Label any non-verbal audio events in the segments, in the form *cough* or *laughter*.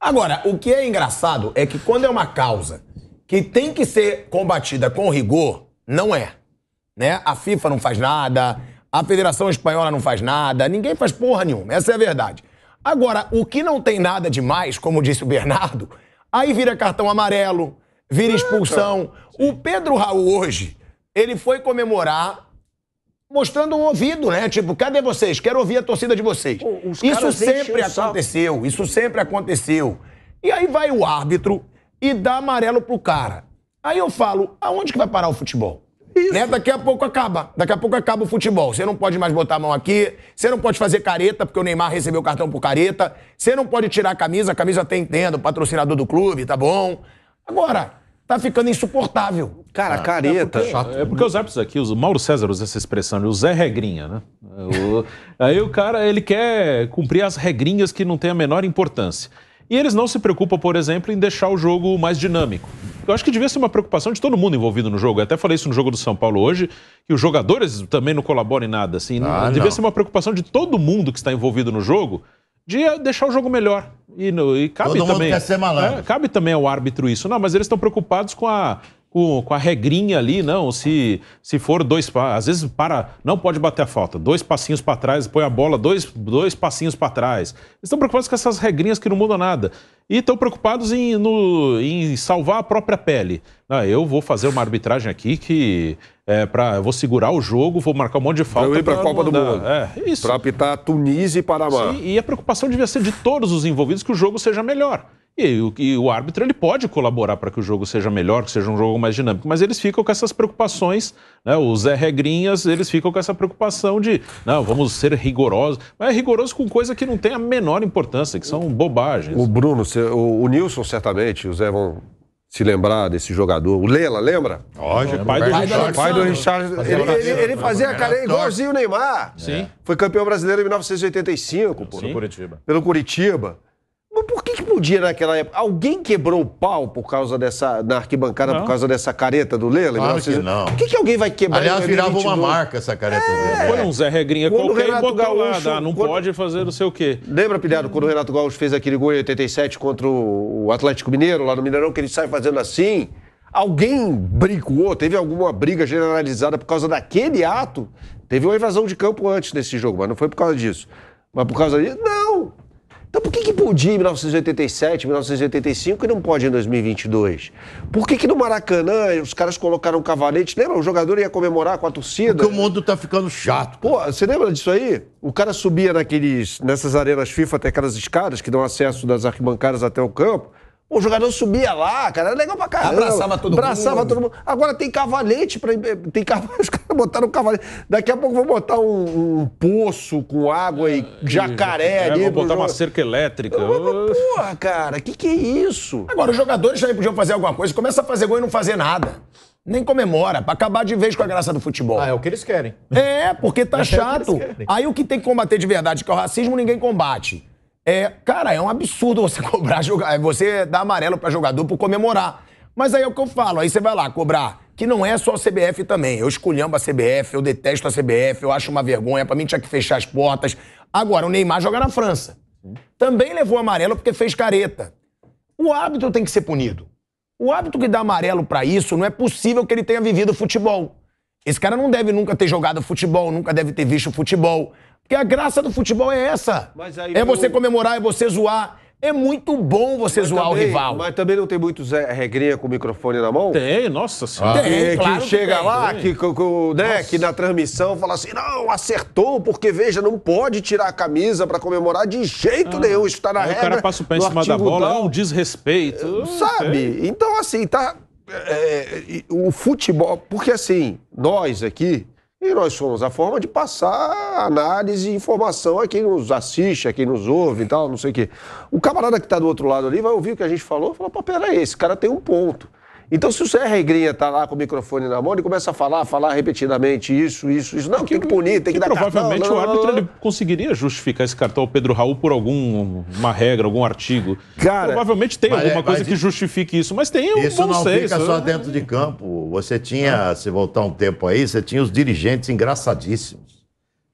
Agora, o que é engraçado é que quando é uma causa que tem que ser combatida com rigor, não é. Né? A FIFA não faz nada, a Federação Espanhola não faz nada, ninguém faz porra nenhuma, essa é a verdade. Agora, o que não tem nada demais, como disse o Bernardo, aí vira cartão amarelo, vira expulsão. O Pedro Raul hoje, ele foi comemorar mostrando um ouvido, né? Tipo, cadê vocês? Quero ouvir a torcida de vocês. isso sempre aconteceu, isso sempre aconteceu. E aí vai o árbitro e dá amarelo pro cara. Aí eu falo, aonde que vai parar o futebol? Isso. Né? Daqui a pouco acaba. Daqui a pouco acaba o futebol. Você não pode mais botar a mão aqui, você não pode fazer careta, porque o Neymar recebeu cartão por careta, você não pode tirar a camisa, a camisa tem entendo, né, patrocinador do clube, tá bom? Agora, tá ficando insuportável. Cara, ah, careta. É porque, Chato. é porque os árbitros aqui, o Mauro César usa essa expressão, o Zé Regrinha, né? O, aí o cara, ele quer cumprir as regrinhas que não tem a menor importância. E eles não se preocupam, por exemplo, em deixar o jogo mais dinâmico. Eu acho que devia ser uma preocupação de todo mundo envolvido no jogo. Eu até falei isso no jogo do São Paulo hoje, que os jogadores também não colaboram em nada. Assim, ah, devia não. ser uma preocupação de todo mundo que está envolvido no jogo de deixar o jogo melhor. E, no, e cabe Todo também, mundo quer ser malandro. É, cabe também ao árbitro isso. Não, mas eles estão preocupados com a com, com a regrinha ali, não, se, se for dois, às vezes para, não pode bater a falta, dois passinhos para trás, põe a bola dois, dois passinhos para trás. Eles estão preocupados com essas regrinhas que não mudam nada. E estão preocupados em, no, em salvar a própria pele. Ah, eu vou fazer uma arbitragem aqui que é, pra, eu vou segurar o jogo, vou marcar um monte de falta. Eu ir para a Copa mandar. do Mundo. É, isso. Para apitar Tunísia e Panamá. Sim, e a preocupação devia ser de todos os envolvidos que o jogo seja melhor. E, e, o árbitro ele pode colaborar para que o jogo seja melhor, que seja um jogo mais dinâmico, mas eles ficam com essas preocupações, né? Os Zé Regrinhas, eles ficam com essa preocupação de, não, vamos ser rigorosos, mas é rigoroso com coisa que não tem a menor importância, que são bobagens. O Bruno, o, o Nilson certamente, o Zé vão se lembrar desse jogador. O Lela, lembra? Lógico. Pai, do, pai, do, pai do Richard. Ele, ele, ele, fazia a cara igualzinho o Neymar. Sim. Foi campeão brasileiro em 1985, Sim. pô. Pelo Curitiba. Pelo Curitiba. Mas por que podia naquela época? Alguém quebrou o pau por causa dessa, na arquibancada não. por causa dessa careta do Lela? Claro que não. Por que, que alguém vai quebrar? Aliás, virava uma marca essa careta é. dele. Foi um Zé Regrinha quando qualquer Renato e botou Gaúcho, lá, não quando... pode fazer não sei o quê. Lembra, Pilhado, quando o Renato Gaúcho fez aquele gol em 87 contra o Atlético Mineiro, lá no Mineirão, que ele sai fazendo assim? Alguém brigou, teve alguma briga generalizada por causa daquele ato? Teve uma invasão de campo antes desse jogo, mas não foi por causa disso. Mas por causa disso? Não! Então por que, que podia em 1987, 1985 e não pode em 2022? Por que, que no Maracanã os caras colocaram um cavalete? Lembra? O jogador ia comemorar com a torcida. Porque o mundo tá ficando chato. Pô, você lembra disso aí? O cara subia naqueles, nessas arenas FIFA, até aquelas escadas que dão acesso das arquibancadas até o campo. O jogador subia lá, cara, era legal pra caramba. Abraçava todo abraçava mundo. Abraçava todo mundo. Agora tem cavalete pra. Tem cavalete, *laughs* os caras botaram cavalete. Daqui a pouco vão botar um, um poço com água e é, jacaré é, ali. Vão botar jogo. uma cerca elétrica. Mas, porra, cara, que que é isso? Agora, os jogadores já podiam fazer alguma coisa. Começa a fazer gol e não fazer nada. Nem comemora, pra acabar de vez com a graça do futebol. Ah, é o que eles querem. É, porque tá é *laughs* chato. É o Aí o que tem que combater de verdade, que é o racismo, ninguém combate. É, cara, é um absurdo você *laughs* cobrar jogador, é, você dar amarelo para jogador por comemorar. Mas aí é o que eu falo, aí você vai lá cobrar, que não é só a CBF também. Eu esculhambo a CBF, eu detesto a CBF, eu acho uma vergonha, para mim tinha que fechar as portas. Agora, o Neymar joga na França. Também levou amarelo porque fez careta. O hábito tem que ser punido. O hábito que dá amarelo para isso, não é possível que ele tenha vivido futebol. Esse cara não deve nunca ter jogado futebol, nunca deve ter visto futebol. Porque a graça do futebol é essa. é eu... você comemorar, é você zoar. É muito bom você mas zoar também, o rival. Mas também não tem muitos Regrinha com o microfone na mão? Tem, nossa ah. senhora. Ah, tem, é, claro que chega que tem, lá, tem. Que, que, né, que, na transmissão fala assim, não, acertou, porque veja, não pode tirar a camisa para comemorar de jeito ah, nenhum, isso tá na regra. o cara passa o pé em cima da bola, é um desrespeito. Eh, sabe? Então, assim, tá... É, o futebol... Porque, assim, nós aqui e nós somos a forma de passar análise e informação a quem nos assiste, a quem nos ouve e tal, não sei o quê. O camarada que está do outro lado ali vai ouvir o que a gente falou e falar, pô, peraí, esse cara tem um ponto. Então, se o Zé Regria está lá com o microfone na mão, ele começa a falar, falar repetidamente isso, isso, isso. Não, que, tem que punir, tem que, dar provavelmente cartão. Provavelmente o árbitro ele conseguiria justificar esse cartão ao Pedro Raul por alguma regra, algum artigo. Cara, provavelmente tem é, alguma coisa que justifique isso, mas tem um Isso não senso. fica só né? dentro de campo. Você tinha, se voltar um tempo aí, você tinha os dirigentes engraçadíssimos.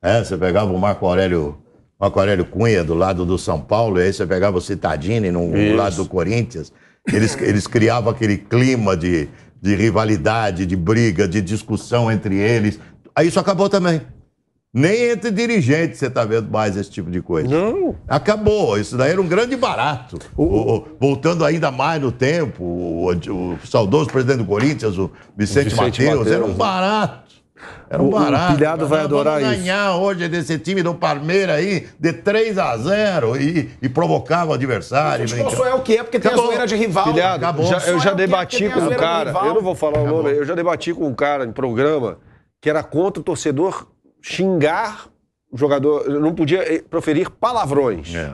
É, você pegava o Marco Aurélio Marco Aurélio Cunha do lado do São Paulo, e aí você pegava o Citadini no Isso. lado do Corinthians. Eles, eles criavam aquele clima de, de rivalidade, de briga, de discussão entre eles. Aí isso acabou também. Nem entre dirigentes você está vendo mais esse tipo de coisa. Não. Acabou. Isso daí era um grande barato. O, o, voltando ainda mais no tempo, o, o saudoso presidente do Corinthians, o Vicente, Vicente Mateus, era um né? barato. Era é um barato. O Pilhado vai adorar isso. ganhar hoje desse time do Palmeiras aí de 3 a 0 e, e provocava o adversário. Mas só é o que é, porque Acabou. tem a zoeira de rival. Pilhado, Acabou. já, eu é já é debati é com o cara, eu não vou falar Acabou. o nome, eu já debati com um cara em programa que era contra o torcedor xingar o jogador, não podia eh, proferir palavrões. É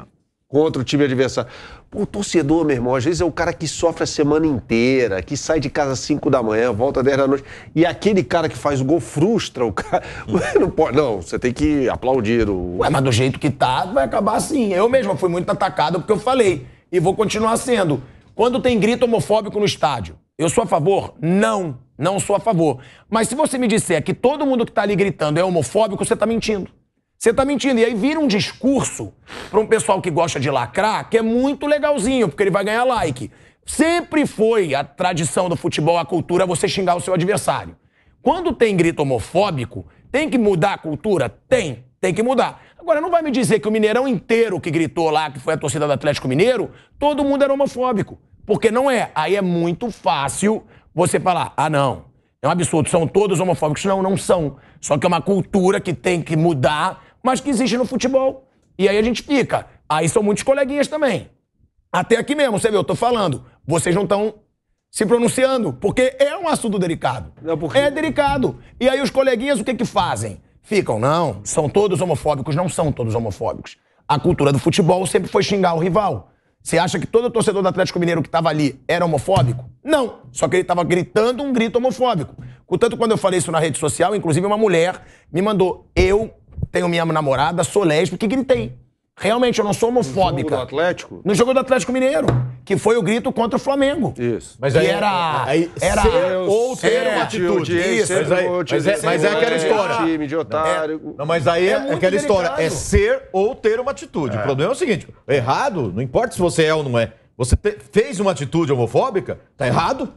contra o time adversário. Pô, o torcedor, meu irmão, às vezes é o cara que sofre a semana inteira, que sai de casa às 5 da manhã, volta às 10 da noite. E aquele cara que faz o gol frustra o cara. *laughs* Não, pode, não, você tem que aplaudir o. Ué, mas do jeito que tá, vai acabar assim. Eu mesmo fui muito atacado porque eu falei. E vou continuar sendo. Quando tem grito homofóbico no estádio, eu sou a favor? Não, não sou a favor. Mas se você me disser que todo mundo que tá ali gritando é homofóbico, você tá mentindo. Você tá mentindo. E aí vira um discurso para um pessoal que gosta de lacrar, que é muito legalzinho, porque ele vai ganhar like. Sempre foi a tradição do futebol, a cultura, você xingar o seu adversário. Quando tem grito homofóbico, tem que mudar a cultura? Tem, tem que mudar. Agora, não vai me dizer que o Mineirão inteiro que gritou lá, que foi a torcida do Atlético Mineiro, todo mundo era homofóbico. Porque não é. Aí é muito fácil você falar: ah, não, é um absurdo, são todos homofóbicos. Não, não são. Só que é uma cultura que tem que mudar mas que existe no futebol. E aí a gente fica. Aí são muitos coleguinhas também. Até aqui mesmo, você vê, eu tô falando. Vocês não estão se pronunciando, porque é um assunto delicado. porque... É delicado. E aí os coleguinhas o que que fazem? Ficam, não, são todos homofóbicos, não são todos homofóbicos. A cultura do futebol sempre foi xingar o rival. Você acha que todo torcedor do Atlético Mineiro que estava ali era homofóbico? Não, só que ele estava gritando um grito homofóbico. Portanto, quando eu falei isso na rede social, inclusive uma mulher me mandou, eu tenho minha namorada, sou lésbica, que gritei. Realmente, eu não sou homofóbica. No jogo do Atlético? No jogo do Atlético Mineiro, que foi o grito contra o Flamengo. Isso. Mas aí, era, é, aí, era ser, ou ter uma atitude. Isso. Mas, aí, mas, é, mas é aquela história. Time de otário. É, não, mas aí é, é aquela delicado. história. É ser ou ter uma atitude. O é. problema é o seguinte: errado, não importa se você é ou não é. Você te, fez uma atitude homofóbica, tá errado?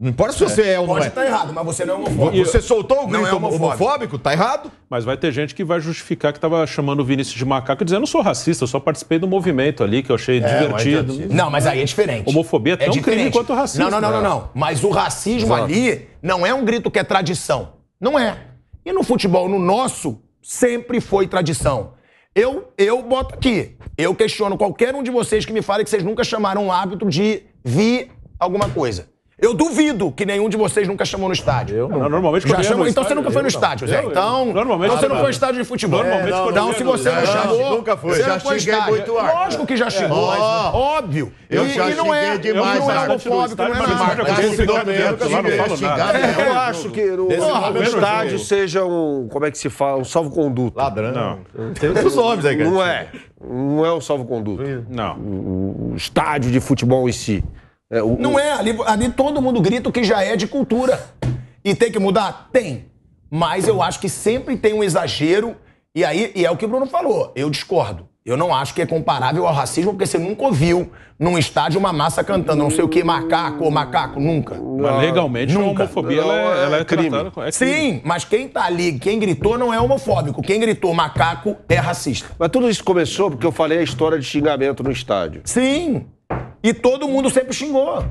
Não importa se você é, é ou não Pode é. Pode tá errado, mas você não é homofóbico. Você soltou o grito é homofóbico. homofóbico, tá errado. Mas vai ter gente que vai justificar que tava chamando o Vinícius de macaco e dizendo, eu não sou racista, eu só participei do movimento ali, que eu achei é, é divertido. Mas não, mas aí é diferente. Homofobia é, é tão crime quanto o racismo. Não, não, não, não, não. É. Mas o racismo Exato. ali não é um grito que é tradição. Não é. E no futebol, no nosso, sempre foi tradição. Eu, eu boto aqui. Eu questiono qualquer um de vocês que me fale que vocês nunca chamaram um árbitro de vi alguma coisa. Eu duvido que nenhum de vocês nunca chamou no estádio. Eu não. Normalmente Já chamou, então você nunca foi no estádio, Zé. Então, normalmente, você não foi no estádio de futebol. Normalmente, então, se você não chamou, nunca foi. Você já foi cheguei muito Lógico que já chegou, é. óbvio. Eu já e não é, demais, não é homofóbico, não é nada. É, eu acho que o estádio seja um, como é que se fala, um salvo-conduto. Ladrão. Não. Tem outros nomes aí, cara. É. Não é. Não é um salvo-conduto. Não. O estádio de futebol em si. É, o, não é, ali, ali todo mundo grita o que já é de cultura. E tem que mudar? Tem. Mas eu acho que sempre tem um exagero, e aí e é o que o Bruno falou, eu discordo. Eu não acho que é comparável ao racismo, porque você nunca ouviu num estádio uma massa cantando não sei o que, macaco ou macaco, nunca. Mas legalmente nunca. a homofobia é- não, ela é, ela é crime. Tratada, é crime. Sim, mas quem tá ali, quem gritou não é homofóbico. Quem gritou macaco é racista. Mas tudo isso começou porque eu falei a história de xingamento no estádio. Sim. E todo mundo sempre xingou.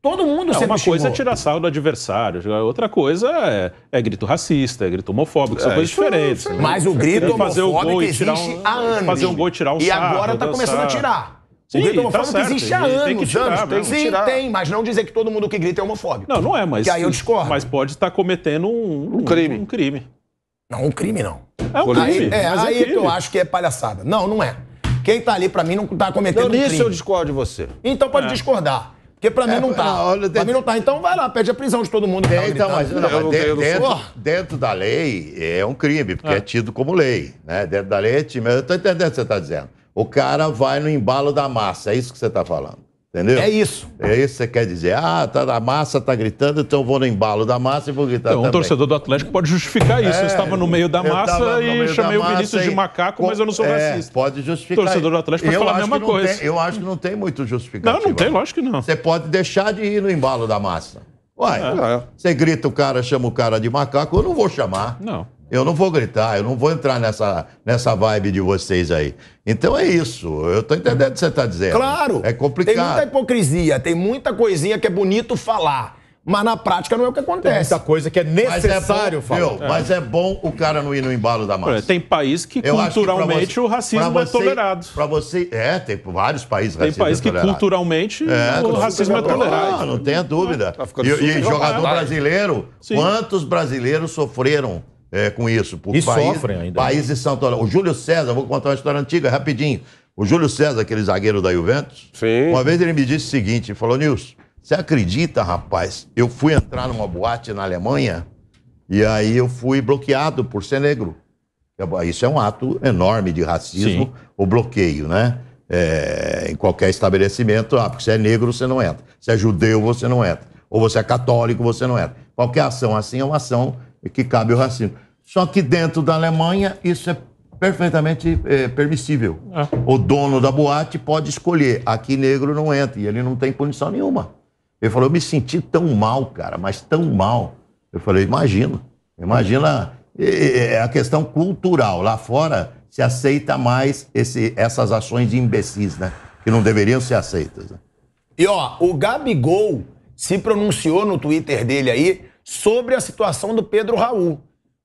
Todo mundo é, sempre Uma xingou. coisa é tirar sal do adversário, outra coisa é, é grito racista, é grito homofóbico, são é, coisas é diferentes. Né? Mas o grito fazer homofóbico gol existe um, há anos. Fazer um gol e tirar um E agora está começando a tirar. Sim, o grito tá homofóbico tá existe há anos, tem que tirar, anos. Tem Sim, tirar. tem, mas não dizer que todo mundo que grita é homofóbico. Não, não é, mas. Que aí eu discordo. Mas pode estar tá cometendo um, um, crime. Um crime. Não, um crime não. É um crime. É, é aí, é, é aí crime. eu acho que é palhaçada. Não, não é. Quem tá ali, pra mim, não tá cometendo não, um crime. Nisso eu discordo de você. Então pode é. discordar. Porque pra é, mim é, não tá. Não, olha, pra mim não tá. Então vai lá, pede a prisão de todo mundo. dentro, tá então, mas, não, mas dentro, dentro, dentro, da lei é um crime, porque é, é tido como lei. Né? Dentro da lei é time. Eu tô entendendo o que você tá dizendo. O cara vai no embalo da massa, é isso que você tá falando. Entendeu? É isso. É isso que você quer dizer. Ah, tá na massa, tá gritando, então eu vou no embalo da massa e vou gritar então, também. Um torcedor do Atlético pode justificar isso. É, eu estava no meio da massa e chamei o ministro de macaco, mas eu não sou é, racista. Pode justificar. torcedor do Atlético pode eu falar a mesma coisa. Tem, eu acho que não tem muito justificativo. Não, não tem, lógico que não. Você pode deixar de ir no embalo da massa. Uai, é. você grita o cara, chama o cara de macaco, eu não vou chamar. Não. Eu não vou gritar, eu não vou entrar nessa, nessa vibe de vocês aí. Então é isso. Eu tô entendendo o que você está dizendo. Claro. É complicado. Tem muita hipocrisia, tem muita coisinha que é bonito falar. Mas na prática não é o que acontece. Tem muita coisa que é necessário mas é bom, falar. Meu, é. Mas é bom o cara não ir no embalo da massa. Tem país que eu culturalmente que você, o racismo é você, é tolerado. Para você. É, tem vários países racistas. Tem país que tolerado. culturalmente é, o racismo é tolerado. Não, ah, não tenha dúvida. Tá e, e jogador brasileiro, Sim. quantos brasileiros sofreram? é, com isso. Por e país, sofrem ainda. Né? Países são O Júlio César, vou contar uma história antiga rapidinho. O Júlio César, aquele zagueiro da Juventus, Sim. uma vez ele me disse o seguinte: falou, Nilson, você acredita, rapaz? Eu fui entrar numa boate na Alemanha e aí eu fui bloqueado por ser negro. Isso é um ato enorme de racismo, Sim. o bloqueio, né? É, em qualquer estabelecimento, ah, porque você é negro, você não entra. Se é judeu, você não entra. Ou você é católico, você não entra. Qualquer ação assim é uma ação que cabe o racismo. Só que dentro da Alemanha isso é perfeitamente é, permissível. É. O dono da boate pode escolher, aqui negro não entra, e ele não tem punição nenhuma. Ele falou, eu me senti tão mal, cara, mas tão mal. Eu falei, imagina, imagina, é, é, é a questão cultural. Lá fora se aceita mais esse, essas ações de imbecis, né? Que não deveriam ser aceitas. Né? E ó, o Gabigol se pronunciou no Twitter dele aí, sobre a situação do Pedro Raul.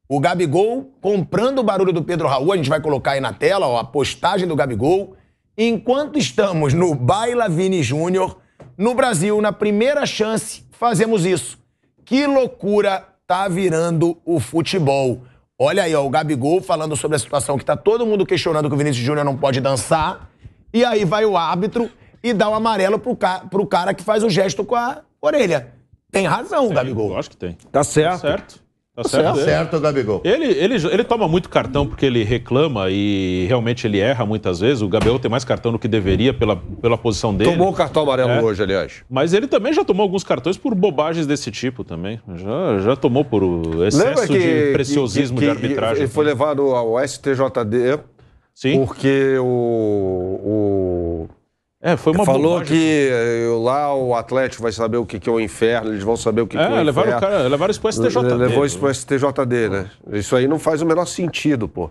O Gabigol comprando o barulho do Pedro Raul, a gente vai colocar aí na tela ó, a postagem do Gabigol. Enquanto estamos no Baila Vini Júnior, no Brasil, na primeira chance, fazemos isso. Que loucura tá virando o futebol. Olha aí, ó, o Gabigol falando sobre a situação que tá todo mundo questionando que o Vinícius Júnior não pode dançar. E aí vai o árbitro e dá o um amarelo pro, ca pro cara que faz o gesto com a orelha. Tem razão, tem, Gabigol. Eu acho que tem. Tá certo. Tá certo. Tá, tá certo, certo, certo Gabigol. Ele, ele, ele toma muito cartão porque ele reclama e realmente ele erra muitas vezes. O Gabriel tem mais cartão do que deveria pela, pela posição dele. Tomou o cartão amarelo é. hoje, aliás. Mas ele também já tomou alguns cartões por bobagens desse tipo também. Já, já tomou por excesso que, de preciosismo que, que, de arbitragem. Ele foi levado ao STJD Sim. porque o, o é, foi uma Falou que lá o Atlético vai saber o que, que é o inferno, eles vão saber o que, é, que é o levaram inferno. É, cara, levaram isso pro STJD. Levou isso pro STJD, né? Isso aí não faz o menor sentido, pô.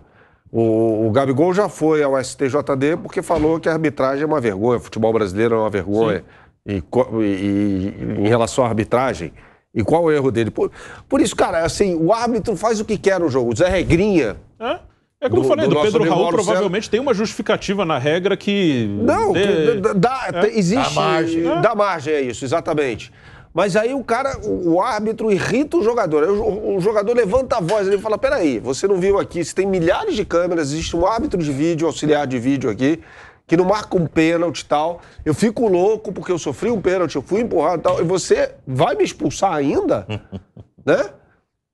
O, o, Gabigol já foi ao STJD porque falou que a arbitragem é uma vergonha, o futebol brasileiro é uma vergonha. E, e, em relação à arbitragem, e qual o erro dele? Por, por isso, cara, assim, o árbitro faz o que quer no jogo. Zé Regrinha. Hã? É como do, eu falei, do, do Pedro Raul provavelmente tem uma justificativa na regra que. Não, dê, que dá, é, existe. Dá margem. É. Dá margem, é isso, exatamente. Mas aí o cara, o, árbitro irrita o jogador. O, o, jogador levanta a voz ele fala: peraí, você não viu aqui, se tem milhares de câmeras, existe um árbitro de vídeo, auxiliar de vídeo aqui, que não marca um pênalti e tal. Eu fico louco porque eu sofri um pênalti, eu fui empurrado e tal. E você vai me expulsar ainda? *laughs* né?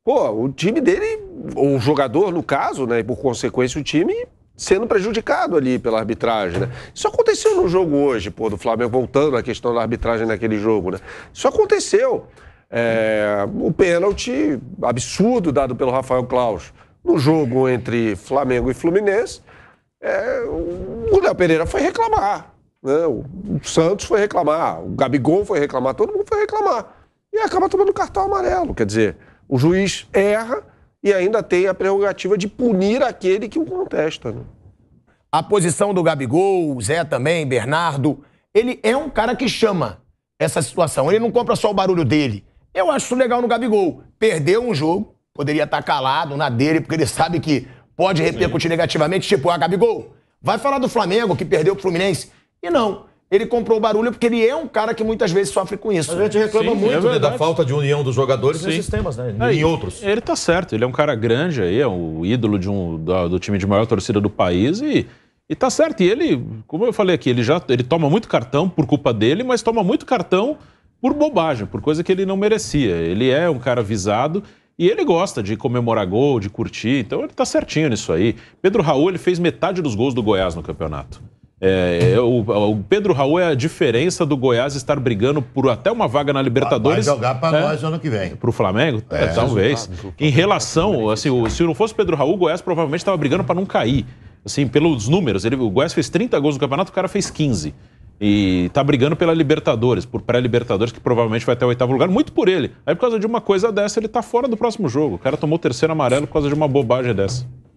Pô, o time dele, ou o jogador, no caso, né? E por consequência, o time sendo prejudicado ali pela arbitragem, né? Isso aconteceu no jogo hoje, pô, do Flamengo, voltando à questão da arbitragem naquele jogo, né? Isso aconteceu. É, o pênalti absurdo dado pelo Rafael Claus no jogo entre Flamengo e Fluminense, é, o Léo Pereira foi reclamar. Né? O Santos foi reclamar, o Gabigol foi reclamar, todo mundo foi reclamar. E acaba tomando cartão amarelo. Quer dizer, o juiz erra e ainda tem a prerrogativa de punir aquele que o contesta. Né? A posição do Gabigol, Zé também, Bernardo, ele é um cara que chama essa situação. Ele não compra só o barulho dele. Eu acho isso legal no Gabigol. Perdeu um jogo, poderia estar tá calado na dele, porque ele sabe que pode repercutir negativamente. Tipo, ah, Gabigol, vai falar do Flamengo que perdeu o Fluminense. E não. Ele comprou barulho porque ele é um cara que muitas vezes sofre com isso. A gente né? reclama Sim, muito é né, da falta de união dos jogadores Sim. nesses sistemas, né? É, em outros. Ele tá certo, ele é um cara grande aí, é o ídolo de um, do, do time de maior torcida do país e. E tá certo, e ele, como eu falei aqui, ele já ele toma muito cartão por culpa dele, mas toma muito cartão por bobagem, por coisa que ele não merecia. Ele é um cara visado e ele gosta de comemorar gol, de curtir, então ele tá certinho nisso aí. Pedro Raul, ele fez metade dos gols do Goiás no campeonato. É, é, o, o, Pedro Raul é a diferença do Goiás estar brigando por até uma vaga na Libertadores. Vai jogar para é, né? nós ano que vem. Para o Flamengo? É, é talvez. Em relação, é assim, o, se não fosse Pedro Raul, o Goiás provavelmente estava brigando para não cair. Assim, pelos números, ele, o Goiás fez 30 gols no campeonato, o cara fez 15. E está brigando pela Libertadores, por pré-Libertadores, que provavelmente vai até o oitavo lugar, muito por ele. Aí, por causa de uma coisa dessa, ele está fora do próximo jogo. O cara tomou o terceiro amarelo por causa de uma bobagem dessa.